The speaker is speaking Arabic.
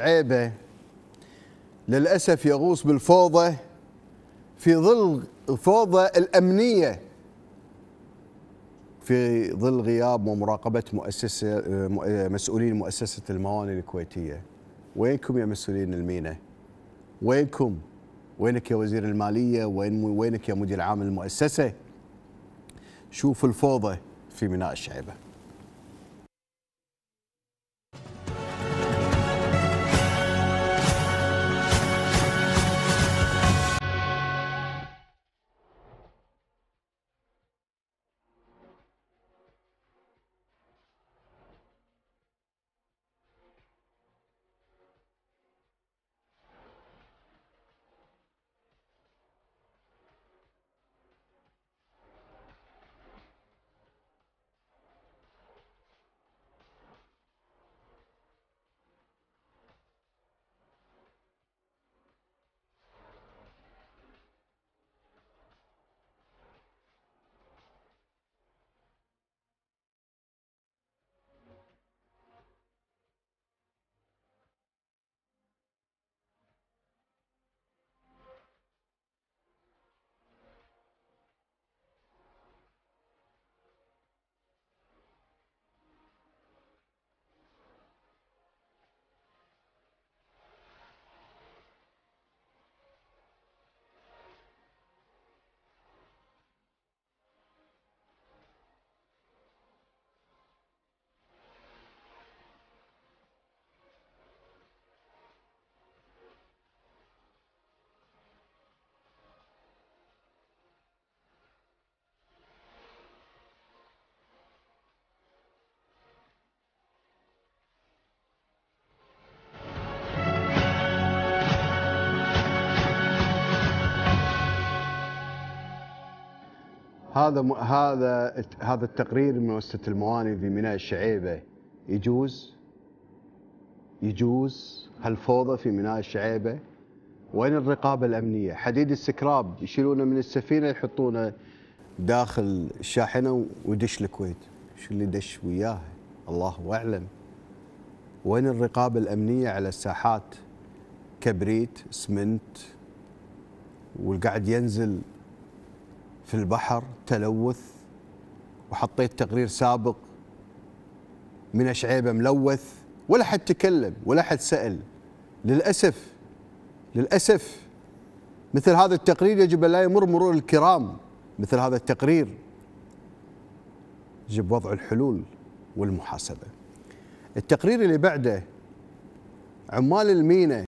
عيبة للأسف يغوص بالفوضى في ظل الفوضى الأمنية في ظل غياب ومراقبة مؤسسة مسؤولين مؤسسة الموانئ الكويتية وينكم يا مسؤولين المينا وينكم وينك يا وزير المالية وين وينك يا مدير عام المؤسسة شوف الفوضى في ميناء الشعيبه هذا م... هذا هذا التقرير من مؤسسه المواني في ميناء الشعيبه يجوز يجوز هالفوضى في ميناء الشعيبه وين الرقابه الامنيه حديد السكراب يشيلونه من السفينه يحطونه داخل الشاحنه ويدش الكويت شو اللي دش وياه الله اعلم وين الرقابه الامنيه على الساحات كبريت سمنت والقاعد ينزل في البحر تلوث وحطيت تقرير سابق من شعيبه ملوث ولا حد تكلم ولا حد سال للاسف للاسف مثل هذا التقرير يجب ان لا يمر مرور الكرام مثل هذا التقرير يجب وضع الحلول والمحاسبه التقرير اللي بعده عمال الميناء